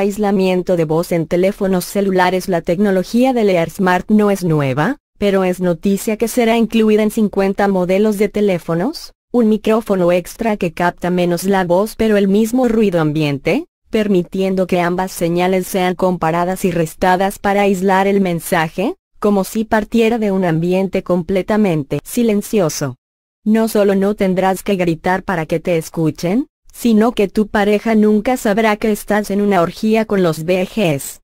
Aislamiento de voz en teléfonos celulares La tecnología de LearSmart Smart no es nueva, pero es noticia que será incluida en 50 modelos de teléfonos, un micrófono extra que capta menos la voz pero el mismo ruido ambiente, permitiendo que ambas señales sean comparadas y restadas para aislar el mensaje, como si partiera de un ambiente completamente silencioso. No solo no tendrás que gritar para que te escuchen, sino que tu pareja nunca sabrá que estás en una orgía con los vejes.